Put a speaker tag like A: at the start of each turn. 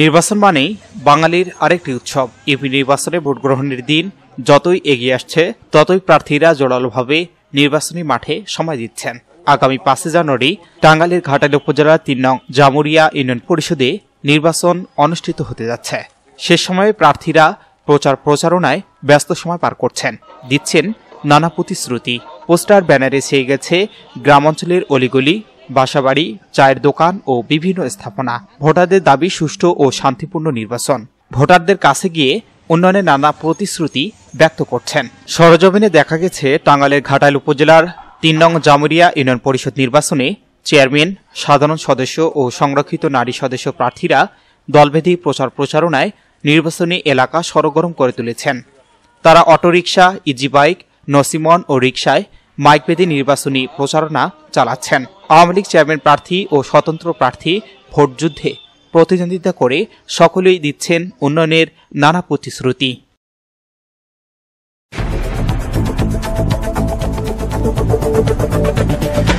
A: নির্বাচন মানেই বাঙালির আরেকটি উৎসব ইউপি নির্বাচনে ভোট গ্রহণের দিন যতই এগিয়ে আসছে ততই প্রার্থীরা জোরালোভাবে নির্বাচনী মাঠে সময় দিচ্ছেন আগামী পাঁচই জানুয়ারি টাঙ্গালের ঘাটাল উপজেলার তিন নং জামুরিয়া ইউনিয়ন পরিষদে নির্বাচন অনুষ্ঠিত হতে যাচ্ছে সে সময়ে প্রার্থীরা প্রচার প্রচারণায় ব্যস্ত সময় পার করছেন দিচ্ছেন নানা প্রতিশ্রুতি পোস্টার ব্যানারে ছেয়ে গেছে গ্রামাঞ্চলের অলিগলি বাসাবাড়ি চায়ের দোকান ও বিভিন্ন স্থাপনা ভোটারদের দাবি সুষ্ঠু ও শান্তিপূর্ণ নির্বাচন ভোটারদের কাছে গিয়ে উন্নয়নে নানা প্রতিশ্রুতি ব্যক্ত করছেন সরজমিনে দেখা গেছে টাঙ্গালের ঘাটাইল উপজেলার তিন নং জামুরিয়া ইউনিয়ন পরিষদ নির্বাচনে চেয়ারম্যান সাধারণ সদস্য ও সংরক্ষিত নারী সদস্য প্রার্থীরা দলভেদী প্রচার প্রচারণায় নির্বাচনী এলাকা সরগরম করে তুলেছেন তারা অটোরিকশা ইজি বাইক নসিমন ও রিকশায় মাইকভেদী নির্বাচনী প্রচারণা চালাচ্ছেন আওয়ামী লীগ চেয়ারম্যান প্রার্থী ও স্বতন্ত্র প্রার্থী ভোটযুদ্ধে প্রতিদ্বন্দ্বিতা করে সকলেই দিচ্ছেন উন্নয়নের নানা প্রতিশ্রুতি